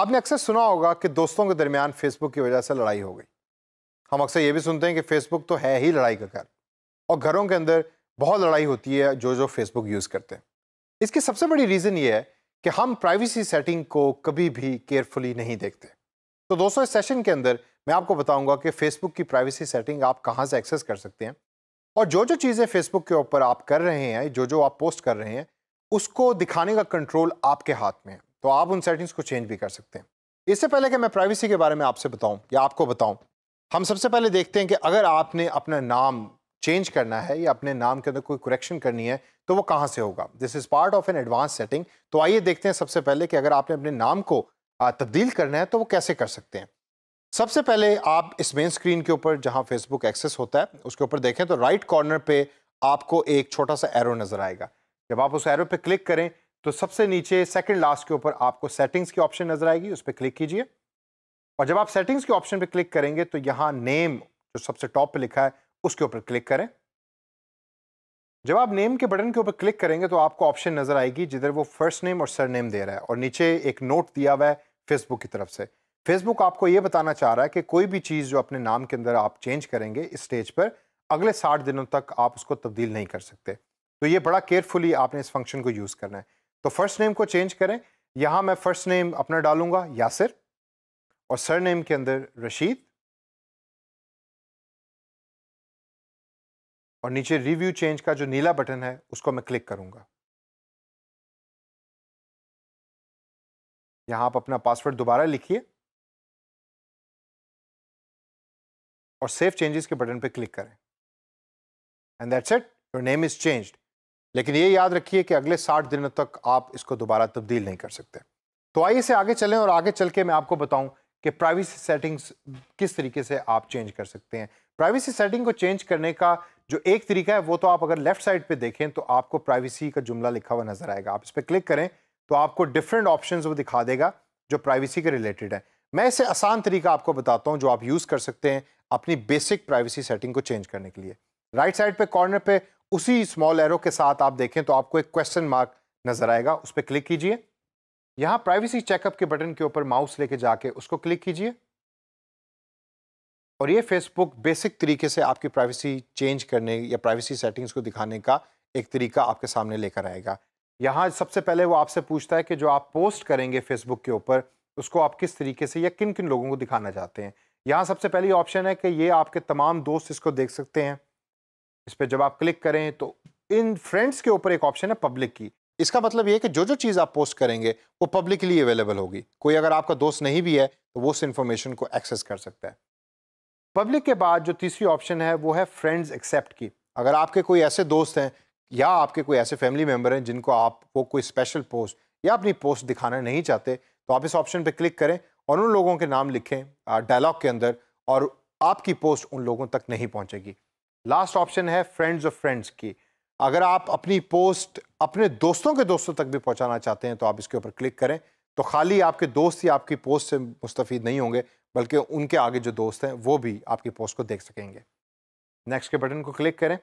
आपने अक्सर सुना होगा कि दोस्तों के दरमियान फेसबुक की वजह से लड़ाई हो गई हम अक्सर ये भी सुनते हैं कि फेसबुक तो है ही लड़ाई का घर और घरों के अंदर बहुत लड़ाई होती है जो जो फेसबुक यूज़ करते हैं इसकी सबसे बड़ी रीज़न ये है कि हम प्राइवेसी सेटिंग को कभी भी केयरफुली नहीं देखते तो दोस्तों इस सेशन के अंदर मैं आपको बताऊंगा कि फेसबुक की प्राइवेसी सेटिंग आप कहाँ से एक्सेस कर सकते हैं और जो जो चीज़ें फेसबुक के ऊपर आप कर रहे हैं जो जो आप पोस्ट कर रहे हैं उसको दिखाने का कंट्रोल आपके हाथ में है तो आप उन सेटिंग्स को चेंज भी कर सकते हैं इससे पहले कि मैं प्राइवेसी के बारे में आपसे बताऊं या आपको बताऊं हम सबसे पहले देखते हैं कि अगर आपने अपना नाम चेंज करना है या अपने नाम के अंदर कोई करेक्शन करनी है तो वो कहाँ से होगा this is part of an advance setting तो आइए देखते हैं सबसे पहले कि अगर आपने अपने नाम को तब्दील करना है तो वो कैसे कर सकते हैं सबसे पहले आप इस मेन स्क्रीन के ऊपर जहाँ फेसबुक एक्सेस होता है उसके ऊपर देखें तो राइट कॉर्नर पर आपको एक छोटा सा एरो नज़र आएगा जब आप उस एरो पर क्लिक करें तो सबसे नीचे सेकंड लास्ट के ऊपर आपको सेटिंग्स की ऑप्शन नजर आएगी उस पर क्लिक कीजिए और जब आप सेटिंग्स के ऑप्शन पर क्लिक करेंगे तो यहां नेम जो सबसे टॉप पे लिखा है उसके ऊपर क्लिक करें जब आप नेम के बटन के ऊपर क्लिक करेंगे तो आपको ऑप्शन नजर आएगी जिधर वो फर्स्ट नेम और सर नेम दे रहा है और नीचे एक नोट दिया हुआ है फेसबुक की तरफ से फेसबुक आपको ये बताना चाह रहा है कि कोई भी चीज़ जो अपने नाम के अंदर आप चेंज करेंगे इस स्टेज पर अगले साठ दिनों तक आप उसको तब्दील नहीं कर सकते तो ये बड़ा केयरफुली आपने इस फंक्शन को यूज़ करना है तो फर्स्ट नेम को चेंज करें यहां मैं फर्स्ट नेम अपना डालूंगा यासिर और सर नेम के अंदर रशीद और नीचे रिव्यू चेंज का जो नीला बटन है उसको मैं क्लिक करूंगा यहां आप अपना पासवर्ड दोबारा लिखिए और सेव चेंजेस के बटन पर क्लिक करें and that's it your name is changed लेकिन ये याद रखिए कि अगले साठ दिनों तक आप इसको दोबारा तब्दील नहीं कर सकते तो आइए इसे आगे चलें और आगे चल के मैं आपको बताऊं कि प्राइवेसी सेटिंग्स किस तरीके से आप चेंज कर सकते हैं प्राइवेसी सेटिंग को चेंज करने का जो एक तरीका है वो तो आप अगर लेफ्ट साइड पे देखें तो आपको प्राइवेसी का जुमला लिखा हुआ नजर आएगा आप इस पर क्लिक करें तो आपको डिफरेंट ऑप्शन वो दिखा देगा जो प्राइवेसी के रिलेटेड है मैं इसे आसान तरीका आपको बताता हूँ जो आप यूज़ कर सकते हैं अपनी बेसिक प्राइवेसी सेटिंग को चेंज करने के लिए राइट साइड पे कॉर्नर पे उसी स्मॉल एरो के साथ आप देखें तो आपको एक क्वेश्चन मार्क नज़र आएगा उस पर क्लिक कीजिए यहाँ प्राइवेसी चेकअप के बटन के ऊपर माउस लेके जाके उसको क्लिक कीजिए और ये फेसबुक बेसिक तरीके से आपकी प्राइवेसी चेंज करने या प्राइवेसी सेटिंग्स को दिखाने का एक तरीका आपके सामने लेकर आएगा यहाँ सबसे पहले वो आपसे पूछता है कि जो आप पोस्ट करेंगे फेसबुक के ऊपर उसको आप किस तरीके से या किन किन लोगों को दिखाना चाहते हैं यहाँ सबसे पहली ऑप्शन है कि ये आपके तमाम दोस्त इसको देख सकते हैं इस पर जब आप क्लिक करें तो इन फ्रेंड्स के ऊपर एक ऑप्शन है पब्लिक की इसका मतलब ये है कि जो जो चीज़ आप पोस्ट करेंगे वो पब्लिकली अवेलेबल होगी कोई अगर आपका दोस्त नहीं भी है तो वो उस इन्फॉर्मेशन को एक्सेस कर सकता है पब्लिक के बाद जो तीसरी ऑप्शन है वो है फ्रेंड्स एक्सेप्ट की अगर आपके कोई ऐसे दोस्त हैं या आपके कोई ऐसे फैमिली मेम्बर हैं जिनको आप वो कोई स्पेशल पोस्ट या अपनी पोस्ट दिखाना नहीं चाहते तो आप इस ऑप्शन पर क्लिक करें और उन लोगों के नाम लिखें डायलॉग के अंदर और आपकी पोस्ट उन लोगों तक नहीं पहुँचेगी लास्ट ऑप्शन है फ्रेंड्स ऑफ फ्रेंड्स की अगर आप अपनी पोस्ट अपने दोस्तों के दोस्तों तक भी पहुंचाना चाहते हैं तो आप इसके ऊपर क्लिक करें तो खाली आपके दोस्त ही आपकी पोस्ट से मुस्तफ़ नहीं होंगे बल्कि उनके आगे जो दोस्त हैं वो भी आपकी पोस्ट को देख सकेंगे नेक्स्ट के बटन को क्लिक करें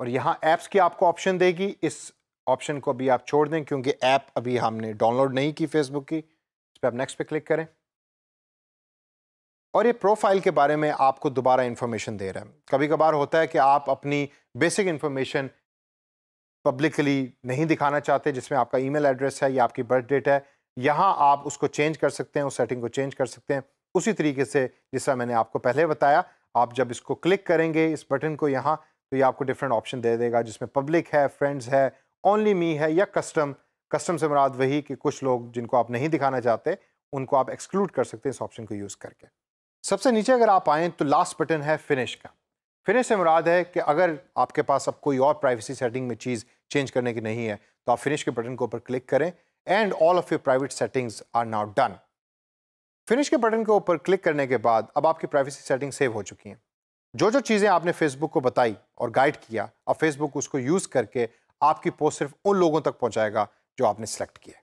और यहाँ ऐप्स की आपको ऑप्शन देगी इस ऑप्शन को अभी आप छोड़ दें क्योंकि ऐप अभी हमने डाउनलोड नहीं की फेसबुक की इस पर आप नेक्स्ट पर क्लिक करें और ये प्रोफाइल के बारे में आपको दोबारा इन्फॉर्मेशन दे रहा है कभी कभार होता है कि आप अपनी बेसिक इन्फॉर्मेशन पब्लिकली नहीं दिखाना चाहते जिसमें आपका ईमेल एड्रेस है या आपकी बर्थ डेट है यहाँ आप उसको चेंज कर सकते हैं उस सेटिंग को चेंज कर सकते हैं उसी तरीके से जैसा मैंने आपको पहले बताया आप जब इसको क्लिक करेंगे इस बटन को यहाँ तो ये आपको डिफरेंट ऑप्शन दे देगा जिसमें पब्लिक है फ्रेंड्स है ओनली मी है या कस्टम कस्टम से मराद वही कि कुछ लोग जिनको आप नहीं दिखाना चाहते उनको आप एक्सक्लूड कर सकते हैं इस ऑप्शन को यूज़ करके सबसे नीचे अगर आप आएँ तो लास्ट बटन है फिनिश का फिनिश से मुराद है कि अगर आपके पास अब कोई और प्राइवेसी सेटिंग में चीज़ चेंज करने की नहीं है तो आप फिनिश के बटन के ऊपर क्लिक करें and all of your private settings are now done finish के बटन के ऊपर क्लिक करने के बाद अब आपकी प्राइवेसी सेटिंग सेव हो चुकी हैं जो जो चीज़ें आपने फेसबुक को बताई और गाइड किया अब फेसबुक उसको यूज़ करके आपकी पोस्ट सिर्फ उन लोगों तक पहुँचाएगा जो आपने सेलेक्ट किया